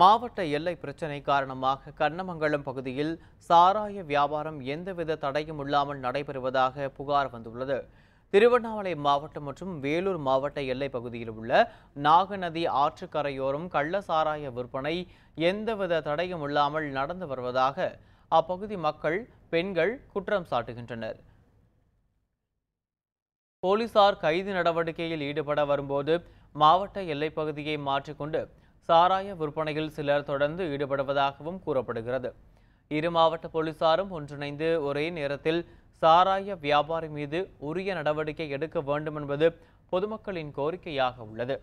மாவட்ட எல்லை பிரச்சினை காரணமாக கண்ணமங்கலம் பகுதியில் சாராய வியாபாரம் எந்தவித தடையும் இல்லாமல் நடைபெறுவதாக புகார் வந்துள்ளது திருவண்ணாமலை மாவட்டம் மற்றும் வேலூர் மாவட்ட எல்லை பகுதியில் உள்ள நாகநதி ஆற்றுக்கரையோரம் கள்ள சாராய விற்பனை எந்தவித தடையும் இல்லாமல் நடந்து வருவதாக அப்பகுதி மக்கள் பெண்கள் குற்றம் சாட்டுகின்றனர் போலீசார் கைது நடவடிக்கையில் ஈடுபட வரும்போது மாவட்ட எல்லைப்பகுதியை மாற்றிக்கொண்டு சாராய விற்பனையில் சிலர் தொடர்ந்து ஈடுபடுவதாகவும் கூறப்படுகிறது இரு மாவட்ட போலீசாரும் ஒன்றிணைந்து ஒரே நேரத்தில் சாராய வியாபாரி மீது உரிய நடவடிக்கை எடுக்க வேண்டும் என்பது பொதுமக்களின் கோரிக்கையாக உள்ளது